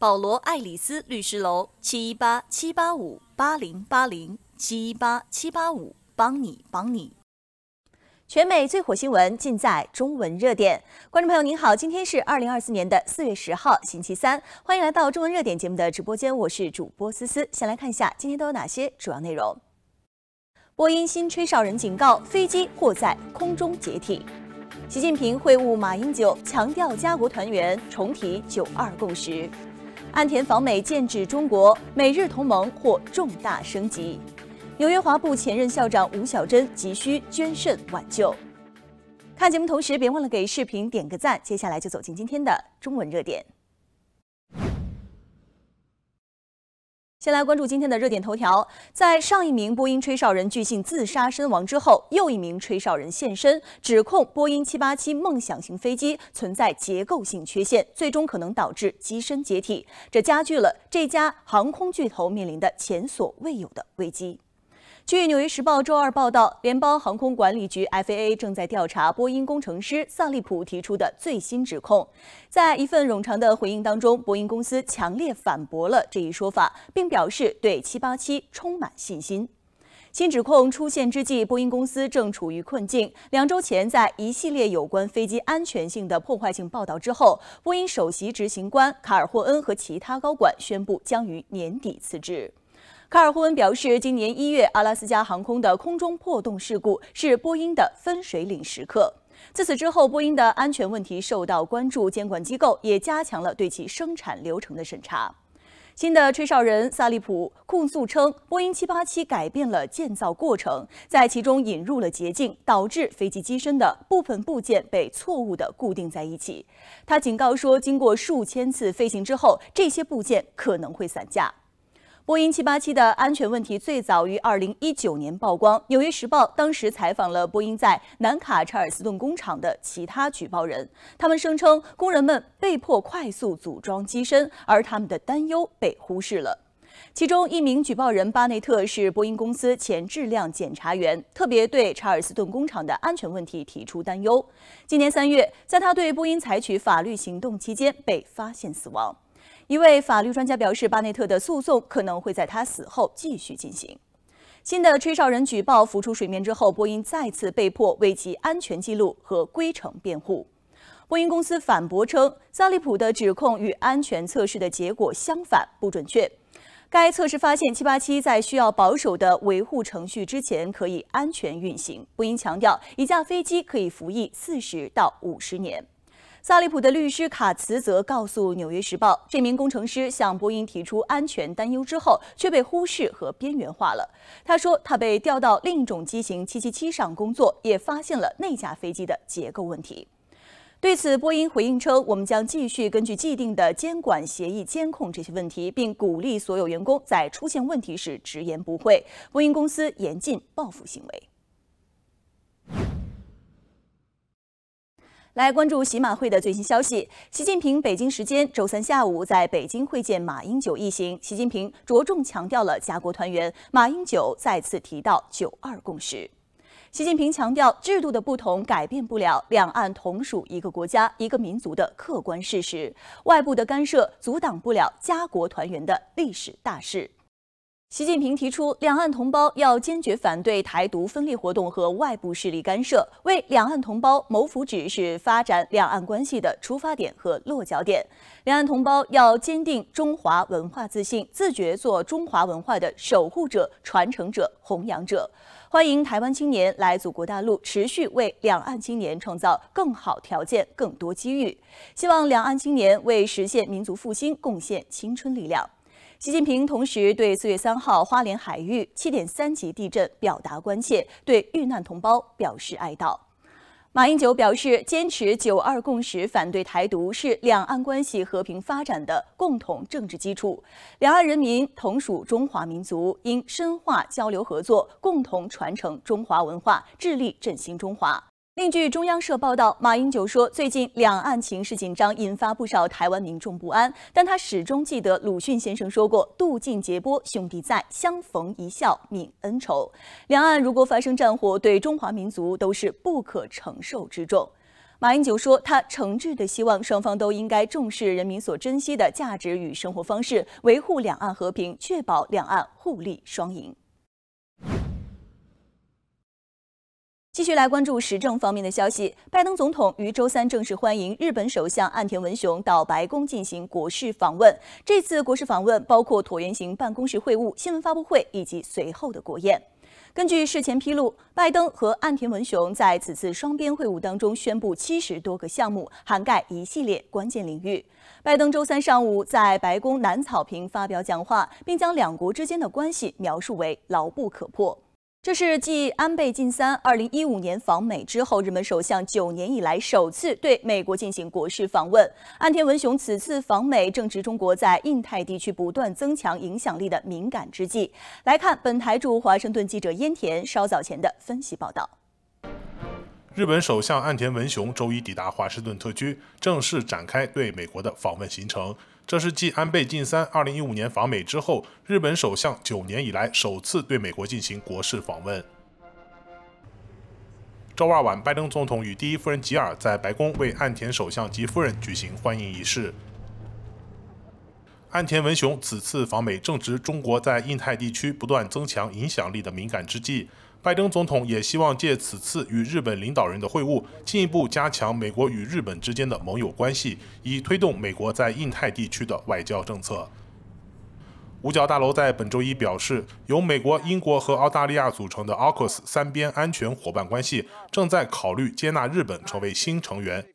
保罗·爱丽丝律师楼：七一八七八五八零八零七一八七八五，帮你帮你。全美最火新闻尽在中文热点。观众朋友您好，今天是二零二四年的四月十号，星期三，欢迎来到中文热点节目的直播间，我是主播思思。先来看一下今天都有哪些主要内容。波音新吹哨人警告飞机或在空中解体。习近平会晤马英九，强调家国团圆，重提九二共识。岸田访美剑指中国，美日同盟或重大升级。纽约华埠前任校长吴晓珍急需捐肾挽救。看节目同时，别忘了给视频点个赞。接下来就走进今天的中文热点。先来关注今天的热点头条。在上一名波音吹哨人巨信自杀身亡之后，又一名吹哨人现身，指控波音七八七梦想型飞机存在结构性缺陷，最终可能导致机身解体。这加剧了这家航空巨头面临的前所未有的危机。据《纽约时报》周二报道，联邦航空管理局 （FAA） 正在调查波音工程师萨利普提出的最新指控。在一份冗长的回应当中，波音公司强烈反驳了这一说法，并表示对787充满信心。新指控出现之际，波音公司正处于困境。两周前，在一系列有关飞机安全性的破坏性报道之后，波音首席执行官卡尔霍恩和其他高管宣布将于年底辞职。卡尔霍恩表示，今年一月阿拉斯加航空的空中破洞事故是波音的分水岭时刻。自此之后，波音的安全问题受到关注，监管机构也加强了对其生产流程的审查。新的吹哨人萨利普控诉称，波音七八七改变了建造过程，在其中引入了捷径，导致飞机机身的部分部件被错误地固定在一起。他警告说，经过数千次飞行之后，这些部件可能会散架。波音七八七的安全问题最早于二零一九年曝光。《纽约时报》当时采访了波音在南卡查尔斯顿工厂的其他举报人，他们声称工人们被迫快速组装机身，而他们的担忧被忽视了。其中一名举报人巴内特是波音公司前质量检查员，特别对查尔斯顿工厂的安全问题提出担忧。今年三月，在他对波音采取法律行动期间，被发现死亡。一位法律专家表示，巴内特的诉讼可能会在他死后继续进行。新的吹哨人举报浮出水面之后，波音再次被迫为其安全记录和规程辩护。波音公司反驳称，萨利普的指控与安全测试的结果相反，不准确。该测试发现，七八七在需要保守的维护程序之前可以安全运行。波音强调，一架飞机可以服役四十到五十年。萨利普的律师卡茨则告诉《纽约时报》，这名工程师向波音提出安全担忧之后，却被忽视和边缘化了。他说，他被调到另一种机型777上工作，也发现了那架飞机的结构问题。对此，波音回应称：“我们将继续根据既定的监管协议监控这些问题，并鼓励所有员工在出现问题时直言不讳。波音公司严禁报复行为。”来关注习马会的最新消息。习近平北京时间周三下午在北京会见马英九一行。习近平着重强调了家国团圆。马英九再次提到“九二共识”。习近平强调，制度的不同改变不了两岸同属一个国家、一个民族的客观事实。外部的干涉阻挡不了家国团圆的历史大势。习近平提出，两岸同胞要坚决反对台独分裂活动和外部势力干涉，为两岸同胞谋福祉是发展两岸关系的出发点和落脚点。两岸同胞要坚定中华文化自信，自觉做中华文化的守护者、传承者、弘扬者。欢迎台湾青年来祖国大陆，持续为两岸青年创造更好条件、更多机遇。希望两岸青年为实现民族复兴贡献青春力量。习近平同时对四月三号花莲海域七点三级地震表达关切，对遇难同胞表示哀悼。马英九表示，坚持“九二共识”，反对台独，是两岸关系和平发展的共同政治基础。两岸人民同属中华民族，应深化交流合作，共同传承中华文化，致力振兴中华。另据中央社报道，马英九说，最近两岸情势紧张，引发不少台湾民众不安。但他始终记得鲁迅先生说过：“渡尽劫波兄弟在，相逢一笑泯恩仇。”两岸如果发生战火，对中华民族都是不可承受之重。马英九说，他诚挚的希望双方都应该重视人民所珍惜的价值与生活方式，维护两岸和平，确保两岸互利双赢。继续来关注时政方面的消息。拜登总统于周三正式欢迎日本首相岸田文雄到白宫进行国事访问。这次国事访问包括椭圆形办公室会晤、新闻发布会以及随后的国宴。根据事前披露，拜登和岸田文雄在此次双边会晤当中宣布七十多个项目，涵盖一系列关键领域。拜登周三上午在白宫南草坪发表讲话，并将两国之间的关系描述为牢不可破。这是继安倍晋三2015年访美之后，日本首相九年以来首次对美国进行国事访问。岸田文雄此次访美正值中国在印太地区不断增强影响力的敏感之际。来看本台驻华盛顿记者燕田稍早前的分析报道。日本首相岸田文雄周一抵达华盛顿特区，正式展开对美国的访问行程。这是继安倍晋三2015年访美之后，日本首相九年以来首次对美国进行国事访问。周二晚，拜登总统与第一夫人吉尔在白宫为岸田首相及夫人举行欢迎仪式。岸田文雄此次访美正值中国在印太地区不断增强影响力的敏感之际。拜登总统也希望借此次与日本领导人的会晤，进一步加强美国与日本之间的盟友关系，以推动美国在印太地区的外交政策。五角大楼在本周一表示，由美国、英国和澳大利亚组成的 AUKUS 三边安全伙伴关系正在考虑接纳日本成为新成员，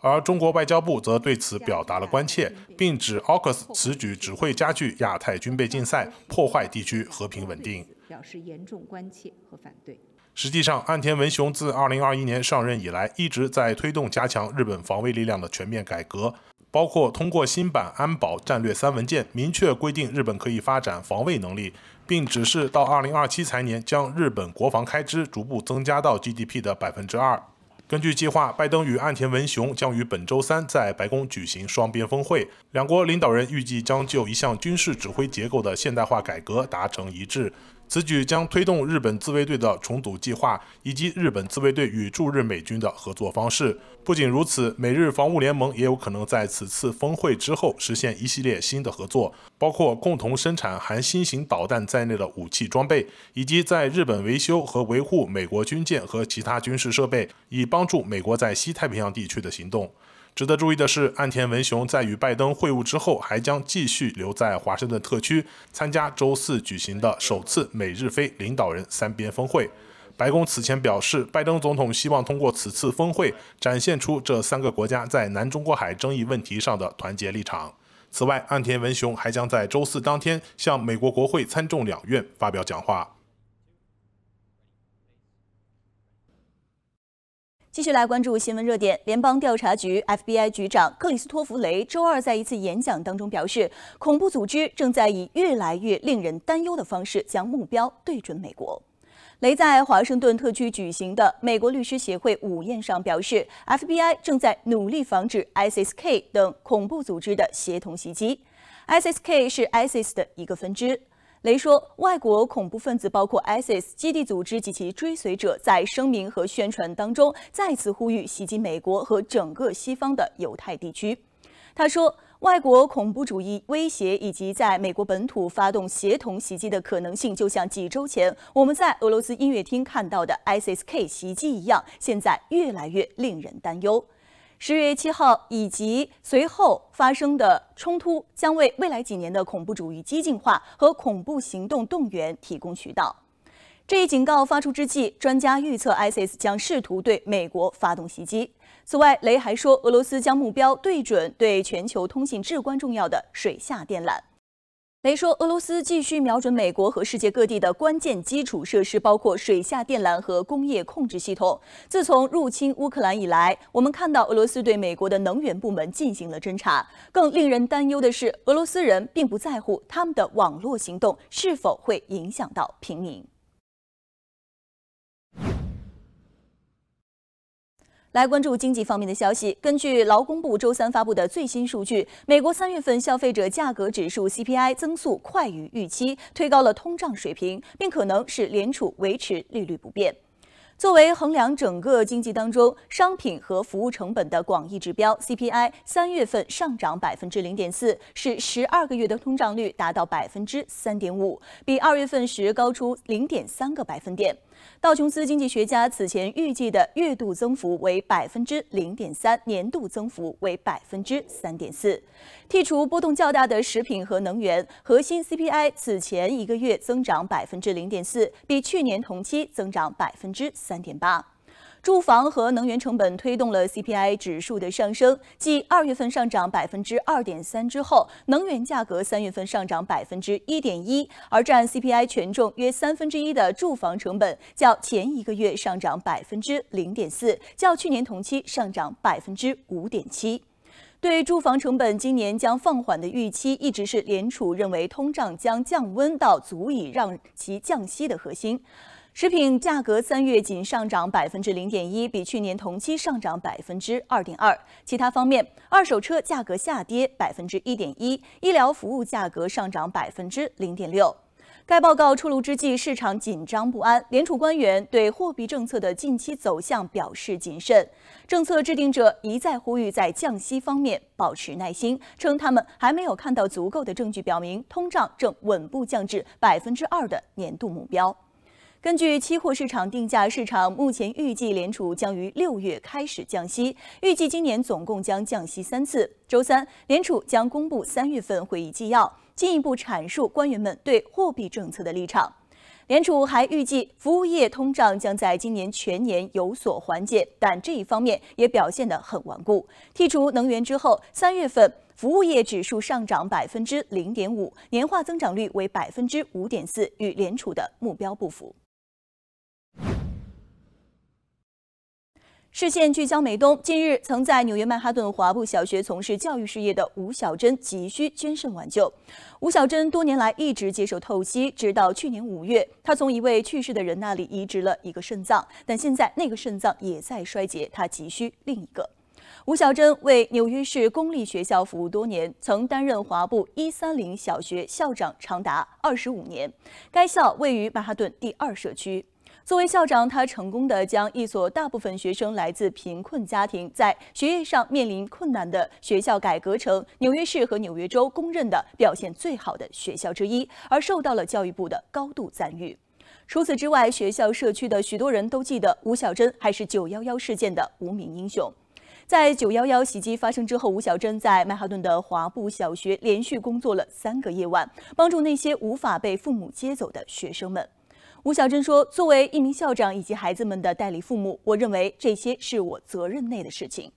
而中国外交部则对此表达了关切，并指 AUKUS 此举只会加剧亚太军备竞赛，破坏地区和平稳定。表示严重关切和反对。实际上，岸田文雄自2021年上任以来，一直在推动加强日本防卫力量的全面改革，包括通过新版安保战略三文件，明确规定日本可以发展防卫能力，并指示到2027财年将日本国防开支逐步增加到 GDP 的百分之二。根据计划，拜登与岸田文雄将于本周三在白宫举行双边峰会，两国领导人预计将就一项军事指挥结构的现代化改革达成一致。此举将推动日本自卫队的重组计划，以及日本自卫队与驻日美军的合作方式。不仅如此，美日防务联盟也有可能在此次峰会之后实现一系列新的合作，包括共同生产含新型导弹在内的武器装备，以及在日本维修和维护美国军舰和其他军事设备，以帮助美国在西太平洋地区的行动。值得注意的是，岸田文雄在与拜登会晤之后，还将继续留在华盛顿特区参加周四举行的首次美日非领导人三边峰会。白宫此前表示，拜登总统希望通过此次峰会展现出这三个国家在南中国海争议问题上的团结立场。此外，岸田文雄还将在周四当天向美国国会参众两院发表讲话。继续来关注新闻热点。联邦调查局 FBI 局长克里斯托弗雷周二在一次演讲当中表示，恐怖组织正在以越来越令人担忧的方式将目标对准美国。雷在华盛顿特区举行的美国律师协会午宴上表示，FBI 正在努力防止 ISK 等恐怖组织的协同袭击。ISK 是 ISIS 的一个分支。雷说，外国恐怖分子，包括 ISIS 基地组织及其追随者，在声明和宣传当中再次呼吁袭击美国和整个西方的犹太地区。他说，外国恐怖主义威胁以及在美国本土发动协同袭击的可能性，就像几周前我们在俄罗斯音乐厅看到的 ISK 袭击一样，现在越来越令人担忧。十月七号以及随后发生的冲突将为未来几年的恐怖主义激进化和恐怖行动动员提供渠道。这一警告发出之际，专家预测 ISIS 将试图对美国发动袭击。此外，雷还说，俄罗斯将目标对准对全球通信至关重要的水下电缆。没说俄罗斯继续瞄准美国和世界各地的关键基础设施，包括水下电缆和工业控制系统。自从入侵乌克兰以来，我们看到俄罗斯对美国的能源部门进行了侦查。更令人担忧的是，俄罗斯人并不在乎他们的网络行动是否会影响到平民。来关注经济方面的消息。根据劳工部周三发布的最新数据，美国三月份消费者价格指数 （CPI） 增速快于预期，推高了通胀水平，并可能使联储维持利率不变。作为衡量整个经济当中商品和服务成本的广义指标，CPI 三月份上涨百分之零点四，是十二个月的通胀率达到百分之三点五，比二月份时高出零点三个百分点。道琼斯经济学家此前预计的月度增幅为百分之零点三，年度增幅为百分之三点四。剔除波动较大的食品和能源，核心 CPI 此前一个月增长百分之零点四，比去年同期增长百分之三点八。住房和能源成本推动了 CPI 指数的上升。继二月份上涨百分之二点三之后，能源价格三月份上涨百分之一点一，而占 CPI 权重约三分之一的住房成本较前一个月上涨百分之零点四，较去年同期上涨百分之五点七。对住房成本今年将放缓的预期，一直是联储认为通胀将降温到足以让其降息的核心。食品价格三月仅上涨百分之零点一，比去年同期上涨百分之二点二。其他方面，二手车价格下跌百分之一点一，医疗服务价格上涨百分之零点六。该报告出炉之际，市场紧张不安，联储官员对货币政策的近期走向表示谨慎。政策制定者一再呼吁在降息方面保持耐心，称他们还没有看到足够的证据表明通胀正稳步降至百分之二的年度目标。根据期货市场定价，市场目前预计联储将于六月开始降息，预计今年总共将降息三次。周三，联储将公布三月份会议纪要，进一步阐述官员们对货币政策的立场。联储还预计服务业通胀将在今年全年有所缓解，但这一方面也表现得很顽固。剔除能源之后，三月份服务业指数上涨百分之零点五，年化增长率为百分之五点四，与联储的目标不符。视线聚焦美东，近日曾在纽约曼哈顿华埠小学从事教育事业的吴小珍急需捐肾挽救。吴小珍多年来一直接受透析，直到去年五月，她从一位去世的人那里移植了一个肾脏，但现在那个肾脏也在衰竭，她急需另一个。吴小珍为纽约市公立学校服务多年，曾担任华埠一三零小学校长长达二十五年，该校位于曼哈顿第二社区。作为校长，他成功的将一所大部分学生来自贫困家庭，在学业上面临困难的学校，改革成纽约市和纽约州公认的表现最好的学校之一，而受到了教育部的高度赞誉。除此之外，学校社区的许多人都记得吴小珍还是九幺幺事件的无名英雄。在九幺幺袭击发生之后，吴小珍在曼哈顿的华埠小学连续工作了三个夜晚，帮助那些无法被父母接走的学生们。吴小珍说：“作为一名校长以及孩子们的代理父母，我认为这些是我责任内的事情。”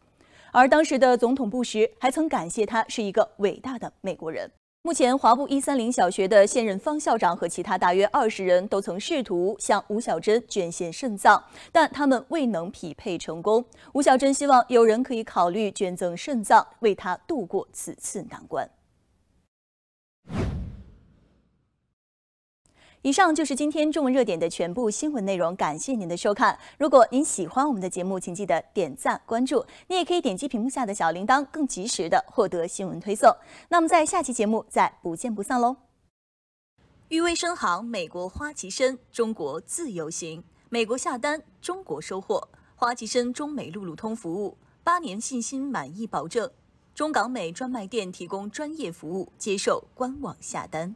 而当时的总统布什还曾感谢他是一个伟大的美国人。目前，华埠一三零小学的现任方校长和其他大约二十人都曾试图向吴小珍捐献肾脏，但他们未能匹配成功。吴小珍希望有人可以考虑捐赠肾脏，为他度过此次难关。以上就是今天中文热点的全部新闻内容，感谢您的收看。如果您喜欢我们的节目，请记得点赞关注。你也可以点击屏幕下的小铃铛，更及时的获得新闻推送。那么在下期节目再不见不散喽。誉威深航，美国花旗参，中国自由行，美国下单，中国收货，花旗参中美路路通服务，八年信心满意保证。中港美专卖店提供专业服务，接受官网下单。